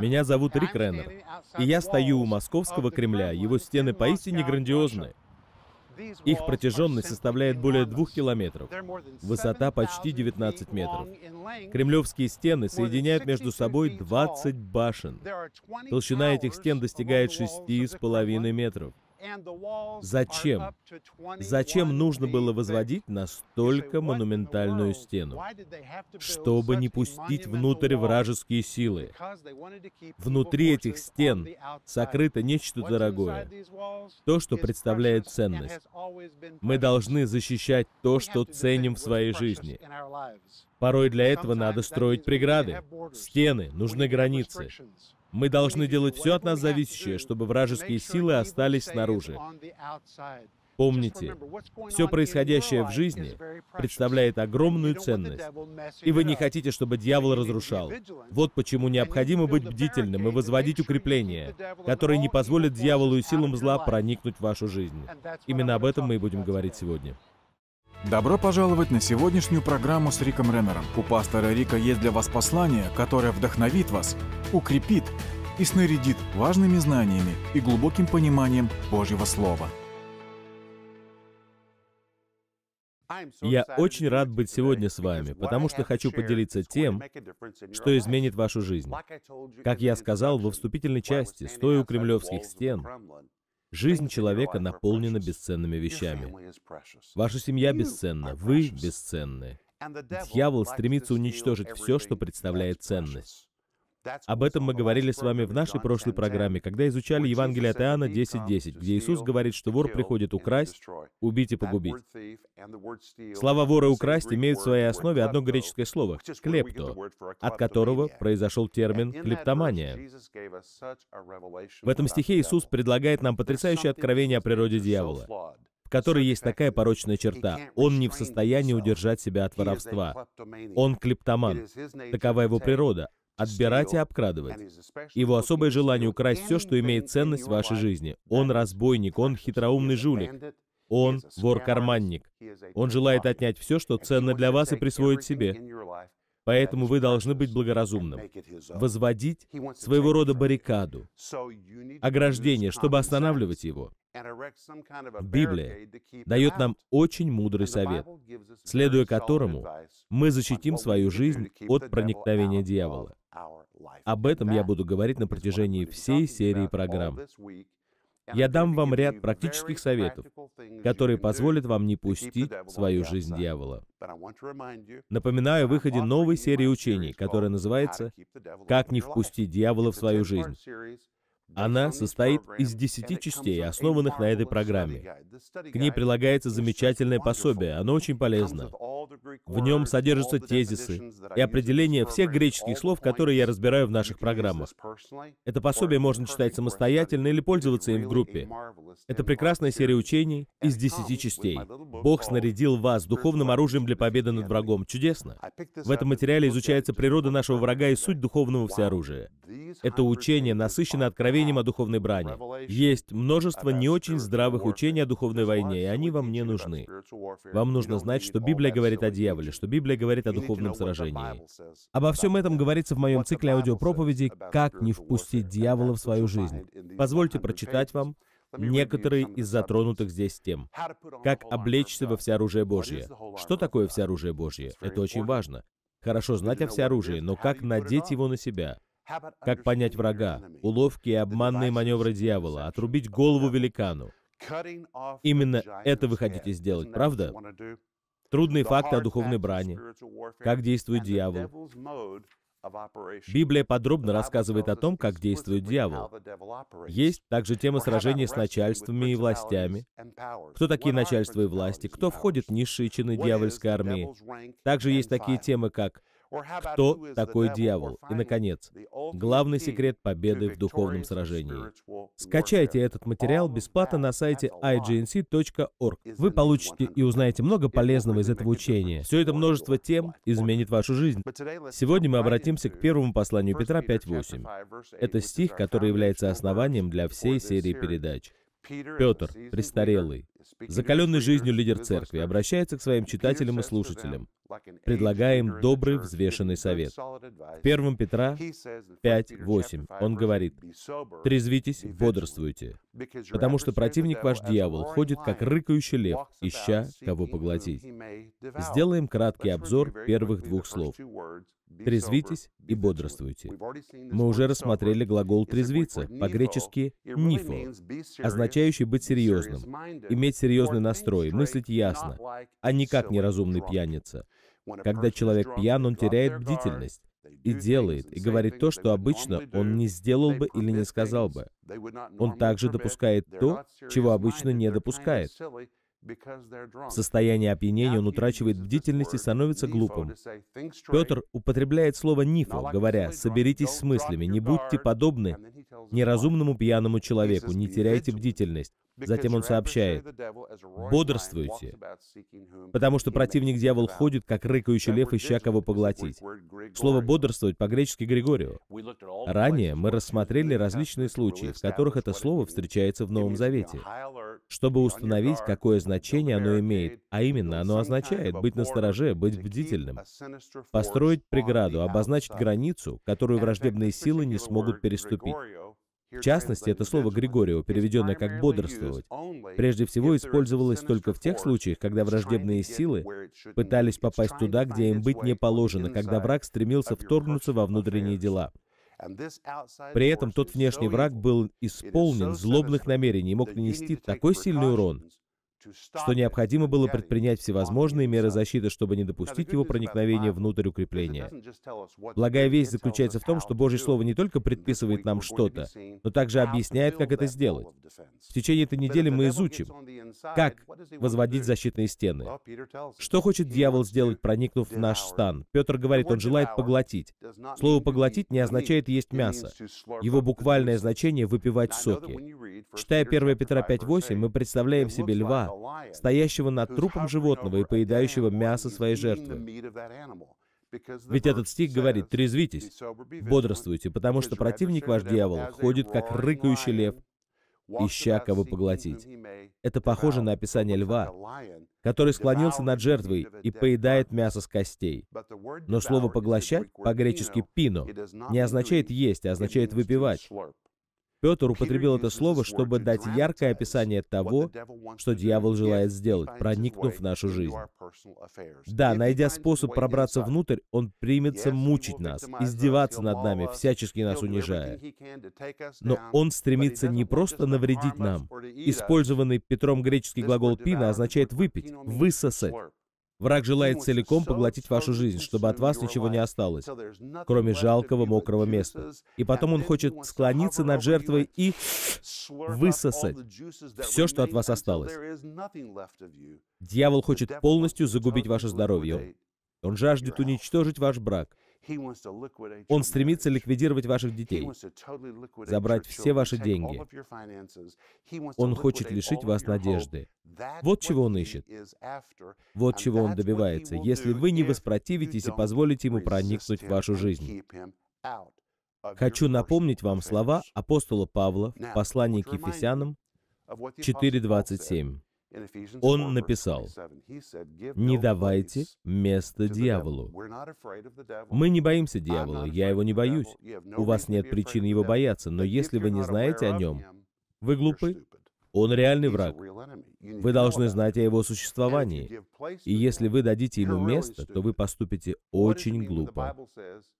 Меня зовут Рик Реннер, и я стою у Московского Кремля. Его стены поистине грандиозны. Их протяженность составляет более двух километров. Высота почти 19 метров. Кремлевские стены соединяют между собой 20 башен. Толщина этих стен достигает 6,5 метров. Зачем? Зачем нужно было возводить настолько монументальную стену? Чтобы не пустить внутрь вражеские силы. Внутри этих стен сокрыто нечто дорогое, то, что представляет ценность. Мы должны защищать то, что ценим в своей жизни. Порой для этого надо строить преграды, стены, нужны границы. Мы должны делать все от нас зависящее, чтобы вражеские силы остались снаружи. Помните, все происходящее в жизни представляет огромную ценность, и вы не хотите, чтобы дьявол разрушал. Вот почему необходимо быть бдительным и возводить укрепления, которые не позволят дьяволу и силам зла проникнуть в вашу жизнь. Именно об этом мы и будем говорить сегодня. Добро пожаловать на сегодняшнюю программу с Риком Реннером. У пастора Рика есть для вас послание, которое вдохновит вас, укрепит и снарядит важными знаниями и глубоким пониманием Божьего Слова. Я очень рад быть сегодня с вами, потому что хочу поделиться тем, что изменит вашу жизнь. Как я сказал во вступительной части, стоя у кремлевских стен, Жизнь человека наполнена бесценными вещами. Ваша семья бесценна, вы бесценны. Дьявол стремится уничтожить все, что представляет ценность. Об этом мы говорили с вами в нашей прошлой программе, когда изучали Евангелие от Иоанна 10.10, где Иисус говорит, что вор приходит украсть, убить и погубить. Слова вора и «украсть» имеют в своей основе одно греческое слово — «клепто», от которого произошел термин «клептомания». В этом стихе Иисус предлагает нам потрясающее откровение о природе дьявола в которой есть такая порочная черта. Он не в состоянии удержать себя от воровства. Он клептоман. Такова его природа отбирать и обкрадывать. Его особое желание украсть все, что имеет ценность в вашей жизни. Он разбойник, он хитроумный жулик. Он вор-карманник. Он желает отнять все, что ценно для вас, и присвоить себе. Поэтому вы должны быть благоразумным. Возводить своего рода баррикаду, ограждение, чтобы останавливать его. Библия дает нам очень мудрый совет, следуя которому мы защитим свою жизнь от проникновения дьявола. Об этом я буду говорить на протяжении всей серии программ. Я дам вам ряд практических советов, которые позволят вам не пустить свою жизнь дьявола. Напоминаю о выходе новой серии учений, которая называется «Как не впустить дьявола в свою жизнь». Она состоит из 10 частей, основанных на этой программе. К ней прилагается замечательное пособие, оно очень полезно. В нем содержатся тезисы и определения всех греческих слов, которые я разбираю в наших программах. Это пособие можно читать самостоятельно или пользоваться им в группе. Это прекрасная серия учений из 10 частей. Бог снарядил вас духовным оружием для победы над врагом. Чудесно. В этом материале изучается природа нашего врага и суть духовного всеоружия. Это учение насыщено откровением говорим о духовной брани. Есть множество не очень здравых учений о духовной войне, и они вам не нужны. Вам нужно знать, что Библия говорит о дьяволе, что Библия говорит о духовном сражении. Обо всем этом говорится в моем цикле аудиопроповеди «Как не впустить дьявола в свою жизнь». Позвольте прочитать вам некоторые из затронутых здесь тем. Как облечься во всеоружие Божье. Что такое всеоружие Божье? Это очень важно. Хорошо знать о всеоружии, но как надеть его на себя? Как понять врага? Уловки и обманные маневры дьявола, отрубить голову великану. Именно это вы хотите сделать, правда? Трудные факты о духовной брани, как действует дьявол. Библия подробно рассказывает о том, как действует дьявол. Есть также тема сражений с начальствами и властями. Кто такие начальства и власти? Кто входит в низшие чины дьявольской армии? Также есть такие темы, как кто такой дьявол? И, наконец, главный секрет победы в духовном сражении. Скачайте этот материал бесплатно на сайте ignc.org. Вы получите и узнаете много полезного из этого учения. Все это множество тем изменит вашу жизнь. Сегодня мы обратимся к первому посланию Петра 5.8. Это стих, который является основанием для всей серии передач. Петр, престарелый, закаленный жизнью лидер церкви, обращается к своим читателям и слушателям, предлагая им добрый, взвешенный совет. В 1 Петра 5.8 он говорит, «Трезвитесь, бодрствуйте, потому что противник ваш дьявол ходит, как рыкающий лев, ища, кого поглотить». Сделаем краткий обзор первых двух слов. Трезвитесь и бодрствуйте. Мы уже рассмотрели глагол «трезвиться», по-гречески «нифо», означающий «быть серьезным», иметь серьезный настрой, мыслить ясно, а никак не разумный пьяница. Когда человек пьян, он теряет бдительность и делает, и говорит то, что обычно он не сделал бы или не сказал бы. Он также допускает то, чего обычно не допускает. В состоянии опьянения он утрачивает бдительность и становится глупым. Петр употребляет слово «нифо», говоря «соберитесь с мыслями, не будьте подобны неразумному пьяному человеку, не теряйте бдительность». Затем он сообщает, «Бодрствуйте, потому что противник дьявол ходит, как рыкающий лев, ища кого поглотить». Слово «бодрствовать» по-гречески «григорио». Ранее мы рассмотрели различные случаи, в которых это слово встречается в Новом Завете, чтобы установить, какое значение оно имеет, а именно оно означает быть настороже, быть бдительным, построить преграду, обозначить границу, которую враждебные силы не смогут переступить. В частности, это слово Григорио, переведенное как «бодрствовать», прежде всего использовалось только в тех случаях, когда враждебные силы пытались попасть туда, где им быть не положено, когда враг стремился вторгнуться во внутренние дела. При этом тот внешний враг был исполнен злобных намерений и мог нанести такой сильный урон, что необходимо было предпринять всевозможные меры защиты, чтобы не допустить его проникновения внутрь укрепления. Благая весть заключается в том, что Божье Слово не только предписывает нам что-то, но также объясняет, как это сделать. В течение этой недели мы изучим, как возводить защитные стены. Что хочет дьявол сделать, проникнув в наш стан? Петр говорит, он желает поглотить. Слово «поглотить» не означает «есть мясо». Его буквальное значение — выпивать соки. Читая 1 Петра 5.8, мы представляем себе льва, стоящего над трупом животного и поедающего мясо своей жертвы. Ведь этот стих говорит, «Трезвитесь, бодрствуйте, потому что противник ваш дьявол ходит, как рыкающий лев, ища кого поглотить. Это похоже на описание льва, который склонился над жертвой и поедает мясо с костей. Но слово «поглощать» по-гречески «пино» не означает «есть», а означает «выпивать». Петр употребил это слово, чтобы дать яркое описание того, что дьявол желает сделать, проникнув в нашу жизнь. Да, найдя способ пробраться внутрь, он примется мучить нас, издеваться над нами, всячески нас унижая. Но он стремится не просто навредить нам. Использованный Петром греческий глагол «пина» означает «выпить», «высосать». Враг желает целиком поглотить вашу жизнь, чтобы от вас ничего не осталось, кроме жалкого мокрого места. И потом он хочет склониться над жертвой и высосать все, что от вас осталось. Дьявол хочет полностью загубить ваше здоровье. Он жаждет уничтожить ваш брак, он стремится ликвидировать ваших детей, забрать все ваши деньги. Он хочет лишить вас надежды. Вот чего он ищет. Вот чего он добивается, если вы не воспротивитесь и позволите ему проникнуть в вашу жизнь. Хочу напомнить вам слова апостола Павла в послании к Ефесянам 4.27. Он написал, «Не давайте место дьяволу. Мы не боимся дьявола, я его не боюсь. У вас нет причин его бояться, но если вы не знаете о нем, вы глупы он реальный враг. Вы должны знать о его существовании. И если вы дадите ему место, то вы поступите очень глупо.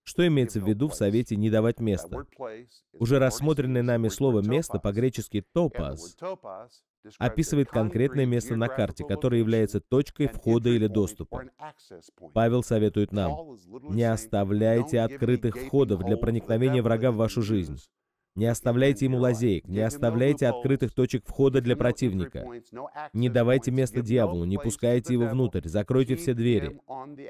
Что имеется в виду в совете «не давать места»? Уже рассмотренное нами слово «место» по-гречески «топаз» описывает конкретное место на карте, которое является точкой входа или доступа. Павел советует нам, не оставляйте открытых входов для проникновения врага в вашу жизнь. Не оставляйте ему лазеек, не оставляйте открытых точек входа для противника. Не давайте места дьяволу, не пускайте его внутрь, закройте все двери,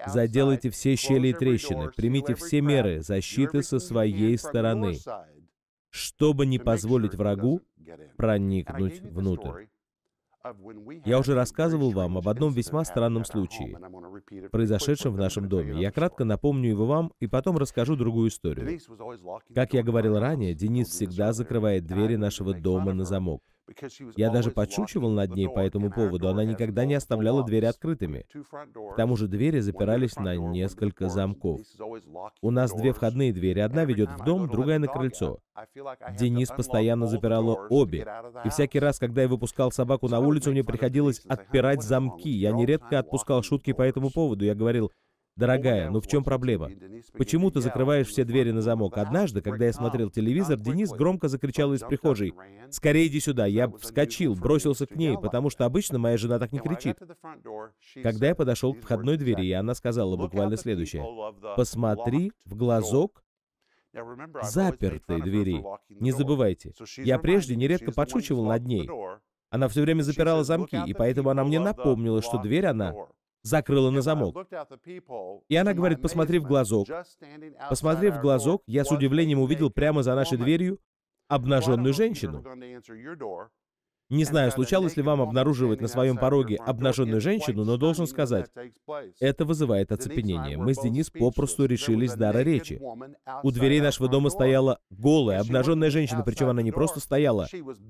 заделайте все щели и трещины, примите все меры защиты со своей стороны, чтобы не позволить врагу проникнуть внутрь. Я уже рассказывал вам об одном весьма странном случае, произошедшем в нашем доме. Я кратко напомню его вам и потом расскажу другую историю. Как я говорил ранее, Денис всегда закрывает двери нашего дома на замок. Я даже подшучивал над ней по этому поводу, она никогда не оставляла двери открытыми. К тому же двери запирались на несколько замков. У нас две входные двери, одна ведет в дом, другая на крыльцо. Денис постоянно запирала обе, и всякий раз, когда я выпускал собаку на улицу, мне приходилось отпирать замки. Я нередко отпускал шутки по этому поводу, я говорил, Дорогая, ну в чем проблема? Почему ты закрываешь все двери на замок? Однажды, когда я смотрел телевизор, Денис громко закричал из прихожей. «Скорее иди сюда!» Я вскочил, бросился к ней, потому что обычно моя жена так не кричит. Когда я подошел к входной двери, и она сказала буквально следующее. «Посмотри в глазок запертой двери. Не забывайте. Я прежде нередко подшучивал над ней. Она все время запирала замки, и поэтому она мне напомнила, что дверь она закрыла на замок. И она говорит, посмотри в глазок. Посмотрев в глазок, я с удивлением увидел прямо за нашей дверью обнаженную женщину. Не знаю, случалось ли вам обнаруживать на своем пороге обнаженную женщину, но должен сказать, это вызывает оцепенение. Мы с Денис попросту решились дара речи. У дверей нашего дома стояла голая, обнаженная женщина, причем она не просто стояла.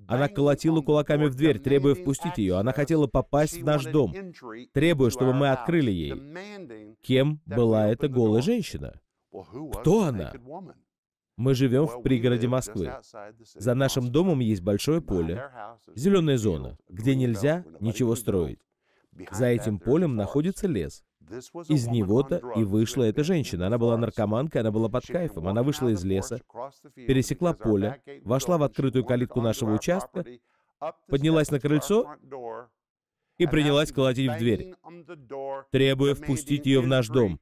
Она колотила кулаками в дверь, требуя впустить ее. Она хотела попасть в наш дом, требуя, чтобы мы открыли ей. Кем была эта голая женщина? Кто она? Мы живем в пригороде Москвы. За нашим домом есть большое поле, зеленая зона, где нельзя ничего строить. За этим полем находится лес. Из него-то и вышла эта женщина. Она была наркоманкой, она была под кайфом. Она вышла из леса, пересекла поле, вошла в открытую калитку нашего участка, поднялась на крыльцо и принялась колотить в дверь, требуя впустить ее в наш дом.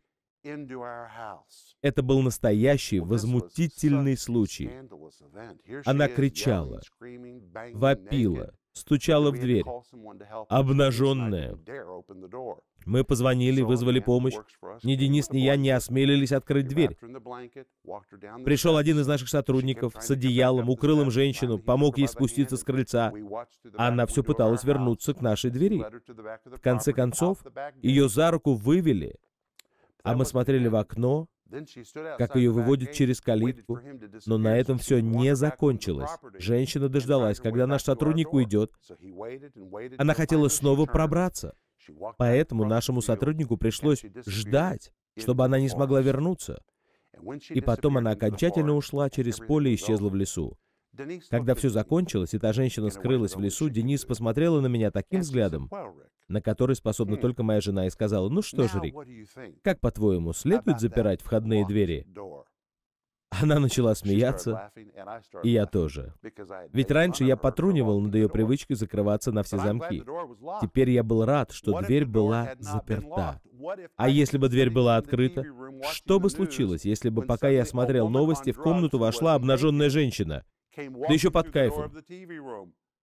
Это был настоящий возмутительный случай. Она кричала, вопила, стучала в дверь, обнаженная. Мы позвонили, вызвали помощь. Ни Денис, ни я не осмелились открыть дверь. Пришел один из наших сотрудников с одеялом, укрыл им женщину, помог ей спуститься с крыльца. Она все пыталась вернуться к нашей двери. В конце концов, ее за руку вывели, а мы смотрели в окно, как ее выводят через калитку. Но на этом все не закончилось. Женщина дождалась, когда наш сотрудник уйдет. Она хотела снова пробраться. Поэтому нашему сотруднику пришлось ждать, чтобы она не смогла вернуться. И потом она окончательно ушла через поле и исчезла в лесу. Когда все закончилось, и та женщина скрылась в лесу, Денис посмотрела на меня таким взглядом, на который способна хм. только моя жена, и сказала, «Ну что же, Рик, как, по-твоему, следует запирать входные двери?» Она начала смеяться, и я тоже. Ведь раньше я потрунивал над ее привычкой закрываться на все замки. Теперь я был рад, что дверь была заперта. А если бы дверь была открыта? Что бы случилось, если бы, пока я смотрел новости, в комнату вошла обнаженная женщина? Да еще под кайфом.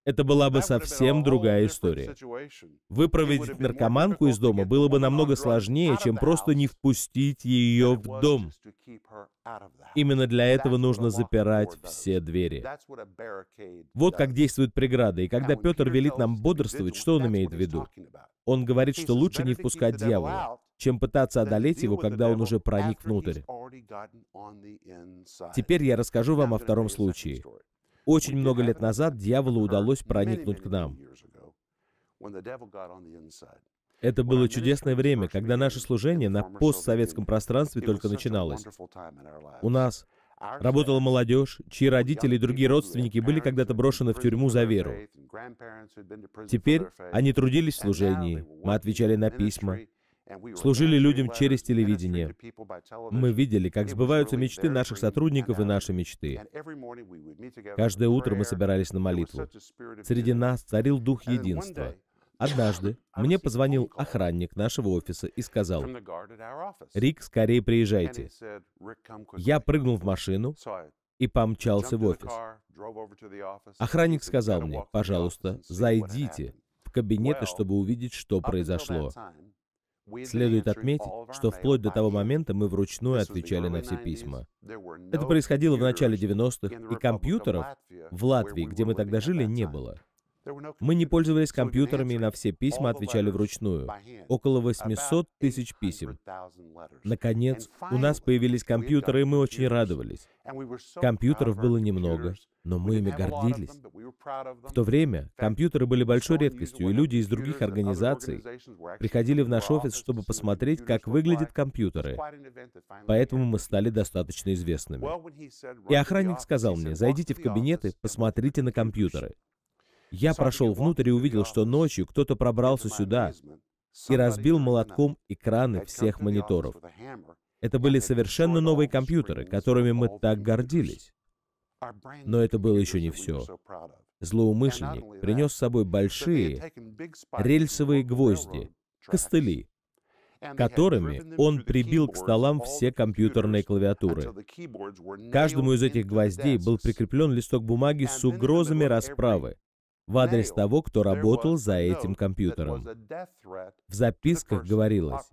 Это была бы совсем другая история. Выпроводить наркоманку из дома было бы намного сложнее, чем просто не впустить ее в дом. Именно для этого нужно запирать все двери. Вот как действуют преграда, и когда Петр велит нам бодрствовать, что он имеет в виду? Он говорит, что лучше не впускать дьявола, чем пытаться одолеть его, когда он уже проник внутрь. Теперь я расскажу вам о втором случае. Очень много лет назад дьяволу uh, удалось проникнуть к нам. Это было чудесное время, когда наше служение на постсоветском пространстве только начиналось. У нас работала молодежь, чьи родители и другие родственники были когда-то брошены в тюрьму за веру. Теперь они трудились в служении, мы отвечали на письма, служили людям через телевидение. Мы видели, как сбываются мечты наших сотрудников и наши мечты. Каждое утро мы собирались на молитву. Среди нас царил дух единства. Однажды мне позвонил охранник нашего офиса и сказал, «Рик, скорее приезжайте». Я прыгнул в машину и помчался в офис. Охранник сказал мне, «Пожалуйста, зайдите в кабинеты, чтобы увидеть, что произошло». Следует отметить, что вплоть до того момента мы вручную отвечали на все письма. Это происходило в начале 90-х, и компьютеров в Латвии, где мы тогда жили, не было. Мы не пользовались компьютерами и на все письма отвечали вручную. Около 800 тысяч писем. Наконец, у нас появились компьютеры, и мы очень радовались. Компьютеров было немного, но мы ими гордились. В то время компьютеры были большой редкостью, и люди из других организаций приходили в наш офис, чтобы посмотреть, как выглядят компьютеры. Поэтому мы стали достаточно известными. И охранник сказал мне, зайдите в кабинеты, посмотрите на компьютеры. Я прошел внутрь и увидел, что ночью кто-то пробрался сюда и разбил молотком экраны всех мониторов. Это были совершенно новые компьютеры, которыми мы так гордились. Но это было еще не все. Злоумышленник принес с собой большие рельсовые гвозди, костыли, которыми он прибил к столам все компьютерные клавиатуры. Каждому из этих гвоздей был прикреплен листок бумаги с угрозами расправы, в адрес того, кто работал за этим компьютером. В записках говорилось,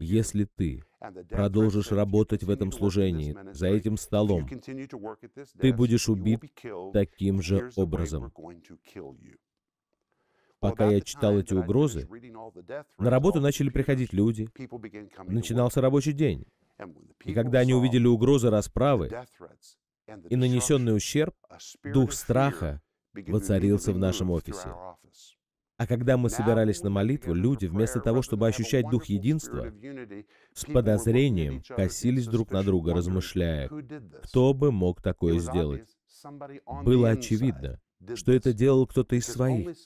если ты продолжишь работать в этом служении, за этим столом, ты будешь убит таким же образом. Пока я читал эти угрозы, на работу начали приходить люди, начинался рабочий день. И когда они увидели угрозы расправы и нанесенный ущерб, дух страха воцарился в нашем офисе. А когда мы собирались на молитву, люди, вместо того, чтобы ощущать дух единства, с подозрением косились друг на друга, размышляя, кто бы мог такое сделать. Было очевидно, что это делал кто-то из своих,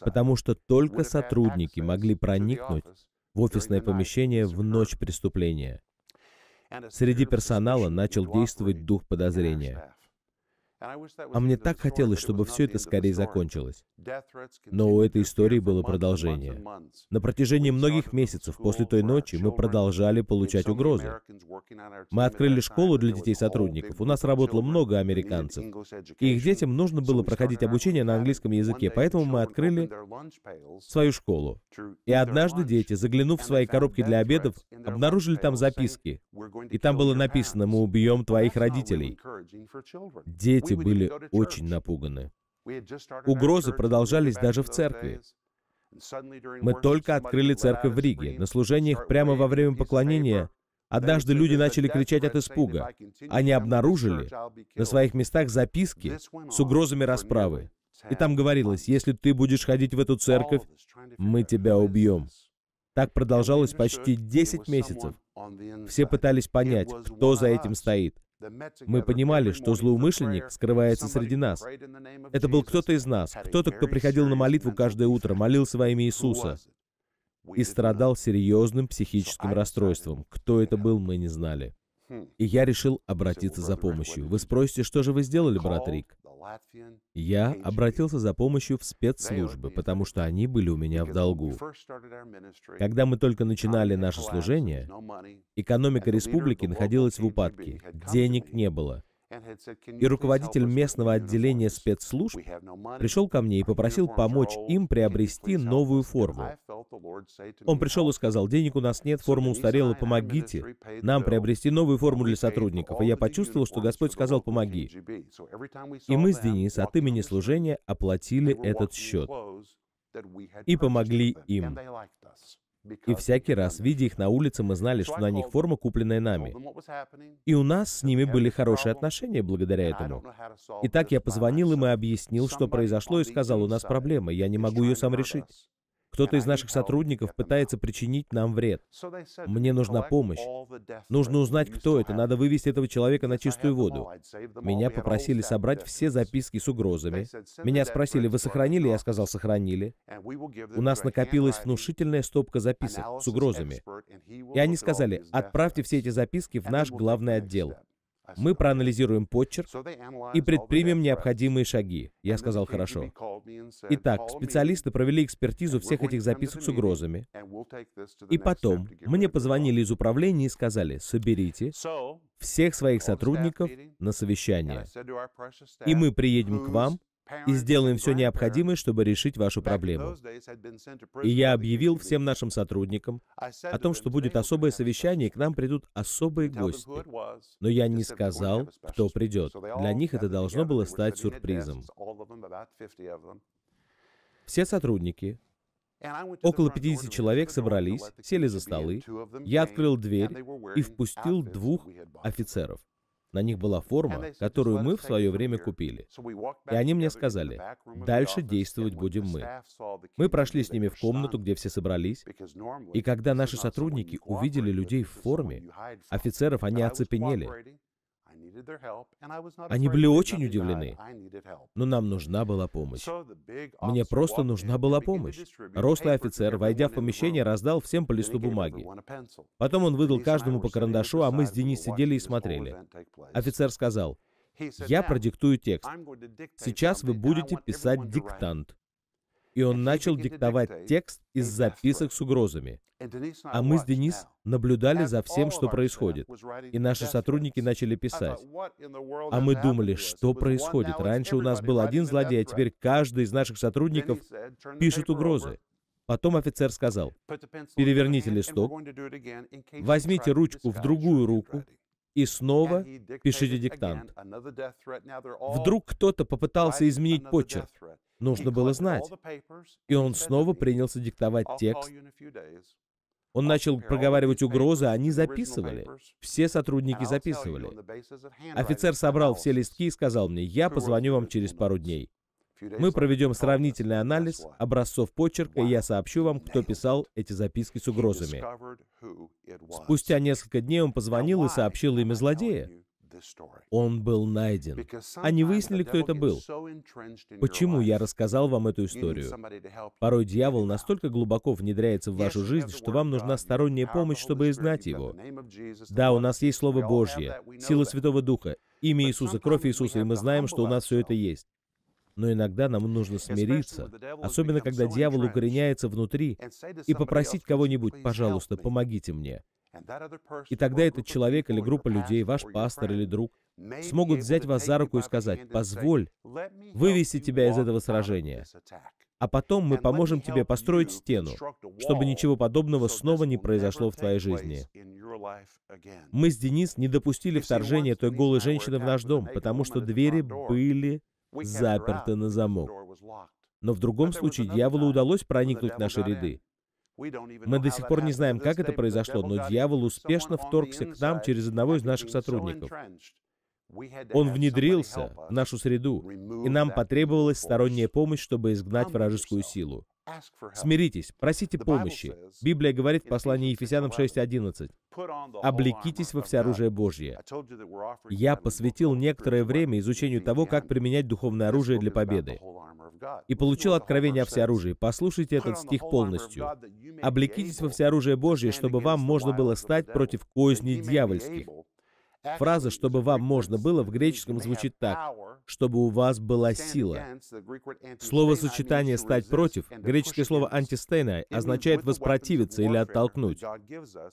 потому что только сотрудники могли проникнуть в офисное помещение в ночь преступления. Среди персонала начал действовать дух подозрения. А мне так хотелось, чтобы все это скорее закончилось. Но у этой истории было продолжение. На протяжении многих месяцев после той ночи мы продолжали получать угрозы. Мы открыли школу для детей-сотрудников. У нас работало много американцев. И их детям нужно было проходить обучение на английском языке, поэтому мы открыли свою школу. И однажды дети, заглянув в свои коробки для обедов, обнаружили там записки. И там было написано «Мы убьем твоих родителей». Дети дети были очень напуганы. Угрозы продолжались даже в церкви. Мы только открыли церковь в Риге. На служениях прямо во время поклонения однажды люди начали кричать от испуга. Они обнаружили на своих местах записки с угрозами расправы. И там говорилось, если ты будешь ходить в эту церковь, мы тебя убьем. Так продолжалось почти 10 месяцев. Все пытались понять, кто за этим стоит. Мы понимали, что злоумышленник скрывается среди нас. Это был кто-то из нас, кто-то, кто приходил на молитву каждое утро, молил своими Иисуса и страдал серьезным психическим расстройством. Кто это был, мы не знали. И я решил обратиться за помощью. Вы спросите, что же вы сделали, брат Рик? Я обратился за помощью в спецслужбы, потому что они были у меня в долгу. Когда мы только начинали наше служение, экономика республики находилась в упадке, денег не было – и руководитель местного отделения спецслужб пришел ко мне и попросил помочь им приобрести новую форму. Он пришел и сказал, денег у нас нет, форма устарела, помогите нам приобрести новую форму для сотрудников. И я почувствовал, что Господь сказал, помоги. И мы с Денис от имени служения оплатили этот счет и помогли им. И всякий раз, видя их на улице, мы знали, что на них форма, купленная нами. И у нас с ними были хорошие отношения благодаря этому. Итак, я позвонил им и объяснил, что произошло, и сказал, у нас проблема, я не могу ее сам решить. Кто-то из наших сотрудников пытается причинить нам вред. Мне нужна помощь. Нужно узнать, кто это. Надо вывести этого человека на чистую воду. Меня попросили собрать все записки с угрозами. Меня спросили, вы сохранили? Я сказал, сохранили. У нас накопилась внушительная стопка записок с угрозами. И они сказали, отправьте все эти записки в наш главный отдел. Мы проанализируем подчерк и предпримем необходимые шаги. Я сказал хорошо. Итак, специалисты провели экспертизу всех этих записок с угрозами. И потом мне позвонили из управления и сказали, соберите всех своих сотрудников на совещание. И мы приедем к вам и сделаем все необходимое, чтобы решить вашу проблему. И я объявил всем нашим сотрудникам о том, что будет особое совещание, и к нам придут особые гости. Но я не сказал, кто придет. Для них это должно было стать сюрпризом. Все сотрудники, около 50 человек, собрались, сели за столы. Я открыл дверь и впустил двух офицеров. На них была форма, которую мы в свое время купили. И они мне сказали, дальше действовать будем мы. Мы прошли с ними в комнату, где все собрались, и когда наши сотрудники увидели людей в форме, офицеров они оцепенели, они были очень удивлены, но нам нужна была помощь. Мне просто нужна была помощь. Рослый офицер, войдя в помещение, раздал всем по листу бумаги. Потом он выдал каждому по карандашу, а мы с Денис сидели и смотрели. Офицер сказал, «Я продиктую текст. Сейчас вы будете писать диктант и он начал диктовать текст из записок с угрозами. А мы с Денис наблюдали за всем, что происходит. И наши сотрудники начали писать. А мы думали, что происходит. Раньше у нас был один злодей, а теперь каждый из наших сотрудников пишет угрозы. Потом офицер сказал, переверните листок, возьмите ручку в другую руку и снова пишите диктант. Вдруг кто-то попытался изменить почерк. Нужно было знать. И он снова принялся диктовать текст. Он начал проговаривать угрозы, они записывали. Все сотрудники записывали. Офицер собрал все листки и сказал мне, я позвоню вам через пару дней. Мы проведем сравнительный анализ образцов почерка, и я сообщу вам, кто писал эти записки с угрозами. Спустя несколько дней он позвонил и сообщил имя злодея. Он был найден. Они выяснили, кто это был. Почему я рассказал вам эту историю? Порой дьявол настолько глубоко внедряется в вашу жизнь, что вам нужна сторонняя помощь, чтобы изгнать его. Да, у нас есть Слово Божье, сила Святого Духа, имя Иисуса, кровь Иисуса, и мы знаем, что у нас все это есть. Но иногда нам нужно смириться, особенно когда дьявол укореняется внутри, и попросить кого-нибудь, пожалуйста, помогите мне. И тогда этот человек или группа людей, ваш пастор или друг, смогут взять вас за руку и сказать, «Позволь вывести тебя из этого сражения, а потом мы поможем тебе построить стену, чтобы ничего подобного снова не произошло в твоей жизни. Мы с Денис не допустили вторжения той голой женщины в наш дом, потому что двери были заперто на замок. Но в другом случае дьяволу удалось проникнуть в наши ряды. Мы до сих пор не знаем, как это произошло, но дьявол успешно вторгся к нам через одного из наших сотрудников. Он внедрился в нашу среду, и нам потребовалась сторонняя помощь, чтобы изгнать вражескую силу. Смиритесь, просите помощи. Библия говорит в послании Ефесянам 6.11. «Облекитесь во всеоружие Божье». Я посвятил некоторое время изучению того, как применять духовное оружие для победы. И получил откровение о всеоружии. Послушайте этот стих полностью. «Облекитесь во всеоружие Божье, чтобы вам можно было стать против козней дьявольских». Фраза «чтобы вам можно было» в греческом звучит так «чтобы у вас была сила». Слово Словосочетание «стать против» греческое слово «антистейна» означает «воспротивиться» или «оттолкнуть».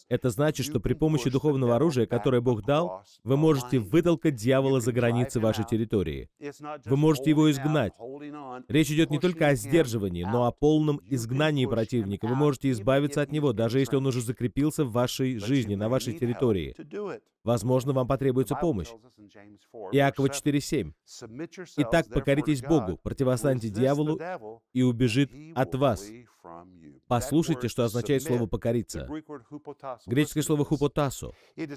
Это значит, что при помощи духовного оружия, которое Бог дал, вы можете вытолкать дьявола за границы вашей территории. Вы можете его изгнать. Речь идет не только о сдерживании, но о полном изгнании противника. Вы можете избавиться от него, даже если он уже закрепился в вашей жизни, на вашей территории. Возможно, вам потребуется помощь. Иакова 4.7. Итак, покоритесь Богу, противостаньте дьяволу, и убежит от вас. Послушайте, что означает слово «покориться». Греческое слово «хупотасо».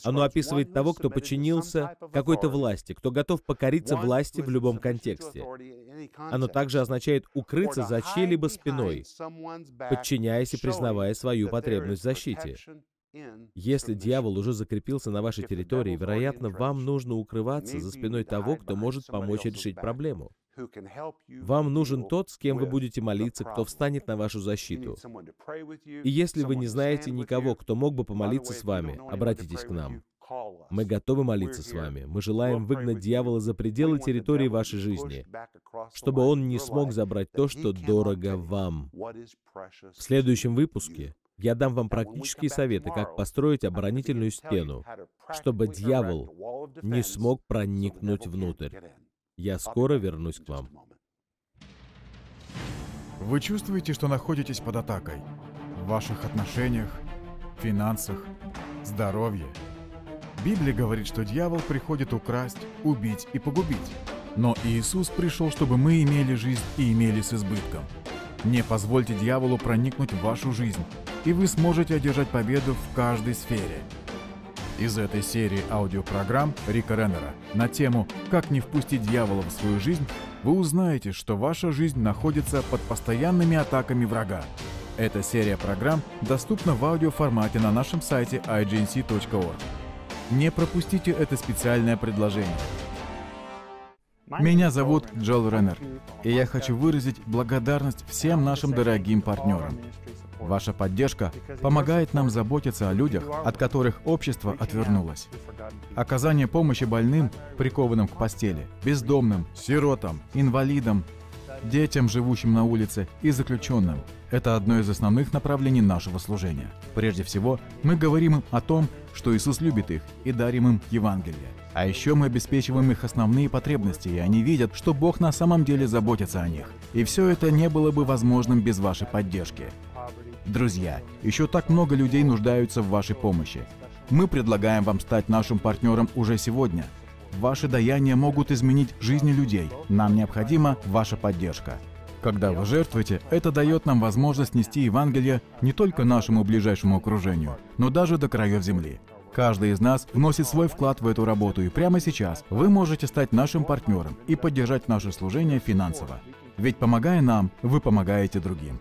Оно описывает того, кто подчинился какой-то власти, кто готов покориться власти в любом контексте. Оно также означает укрыться за чьей-либо спиной, подчиняясь и признавая свою потребность в защите. Если дьявол уже закрепился на вашей территории, вероятно, вам нужно укрываться за спиной того, кто может помочь решить проблему. Вам нужен тот, с кем вы будете молиться, кто встанет на вашу защиту. И если вы не знаете никого, кто мог бы помолиться с вами, обратитесь к нам. Мы готовы молиться с вами. Мы желаем выгнать дьявола за пределы территории вашей жизни, чтобы он не смог забрать то, что дорого вам. В следующем выпуске я дам вам практические советы, как построить оборонительную стену, чтобы дьявол не смог проникнуть внутрь. Я скоро вернусь к вам. Вы чувствуете, что находитесь под атакой? В ваших отношениях, финансах, здоровье. Библия говорит, что дьявол приходит украсть, убить и погубить. Но Иисус пришел, чтобы мы имели жизнь и имели с избытком. Не позвольте дьяволу проникнуть в вашу жизнь, и вы сможете одержать победу в каждой сфере. Из этой серии аудиопрограмм Рика Реннера на тему «Как не впустить дьявола в свою жизнь» вы узнаете, что ваша жизнь находится под постоянными атаками врага. Эта серия программ доступна в аудиоформате на нашем сайте ignc.org. Не пропустите это специальное предложение – меня зовут Джол Реннер, и я хочу выразить благодарность всем нашим дорогим партнерам. Ваша поддержка помогает нам заботиться о людях, от которых общество отвернулось. Оказание помощи больным, прикованным к постели, бездомным, сиротам, инвалидам, детям, живущим на улице, и заключенным – это одно из основных направлений нашего служения. Прежде всего, мы говорим им о том, что Иисус любит их, и дарим им Евангелие – а еще мы обеспечиваем их основные потребности, и они видят, что Бог на самом деле заботится о них. И все это не было бы возможным без вашей поддержки. Друзья, еще так много людей нуждаются в вашей помощи. Мы предлагаем вам стать нашим партнером уже сегодня. Ваши даяния могут изменить жизни людей. Нам необходима ваша поддержка. Когда вы жертвуете, это дает нам возможность нести Евангелие не только нашему ближайшему окружению, но даже до краев земли. Каждый из нас вносит свой вклад в эту работу, и прямо сейчас вы можете стать нашим партнером и поддержать наше служение финансово. Ведь помогая нам, вы помогаете другим.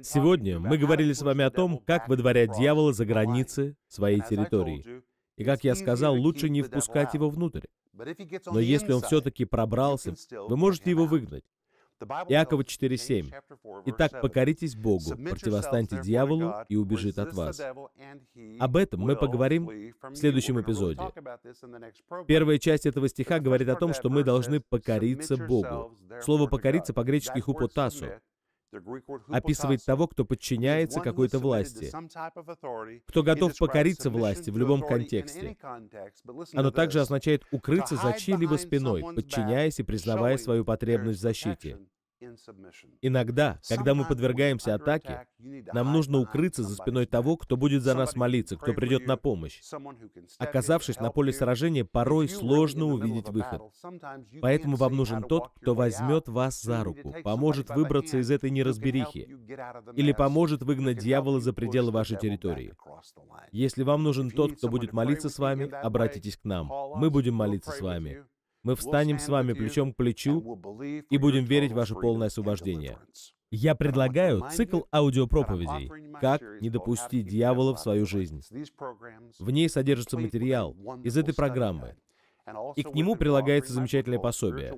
Сегодня мы говорили с вами о том, как выдворять дьявола за границы своей территории. И, как я сказал, лучше не впускать его внутрь. Но если он все-таки пробрался, вы можете его выгнать. Иакова 4.7. «Итак, покоритесь Богу, противостаньте дьяволу, и убежит от вас». Об этом мы поговорим в следующем эпизоде. Первая часть этого стиха говорит о том, что мы должны покориться Богу. Слово «покориться» по-гречески «хупотасу», описывает того, кто подчиняется какой-то власти, кто готов покориться власти в любом контексте. Оно также означает укрыться за чьей-либо спиной, подчиняясь и признавая свою потребность в защите. Иногда, когда мы подвергаемся атаке, нам нужно укрыться за спиной того, кто будет за нас молиться, кто придет на помощь. Оказавшись на поле сражения, порой сложно увидеть выход. Поэтому вам нужен тот, кто возьмет вас за руку, поможет выбраться из этой неразберихи или поможет выгнать дьявола за пределы вашей территории. Если вам нужен тот, кто будет молиться с вами, обратитесь к нам. Мы будем молиться с вами. Мы встанем с вами плечом к плечу и будем верить в ваше полное освобождение. Я предлагаю цикл аудиопроповедей «Как не допустить дьявола в свою жизнь». В ней содержится материал из этой программы, и к нему прилагается замечательное пособие.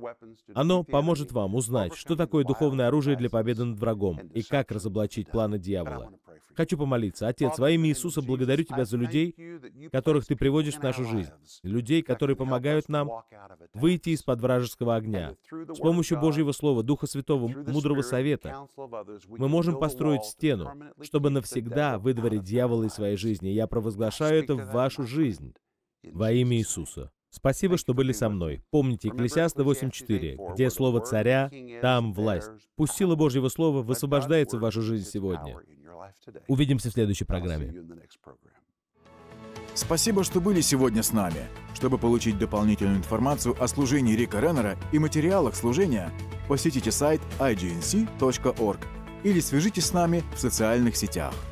Оно поможет вам узнать, что такое духовное оружие для победы над врагом и как разоблачить планы дьявола. Хочу помолиться. Отец, во имя Иисуса благодарю Тебя за людей, которых Ты приводишь в нашу жизнь. Людей, которые помогают нам выйти из-под вражеского огня. С помощью Божьего Слова, Духа Святого, мудрого совета мы можем построить стену, чтобы навсегда выдворить дьявола из своей жизни. Я провозглашаю это в вашу жизнь во имя Иисуса. Спасибо, что были со мной. Помните Екклесиаста 8.4, где слово «царя», там власть. Пусть сила Божьего Слова высвобождается в вашу жизнь сегодня. Увидимся в следующей программе. Спасибо, что были сегодня с нами. Чтобы получить дополнительную информацию о служении Рика Реннера и материалах служения, посетите сайт ignc.org или свяжитесь с нами в социальных сетях.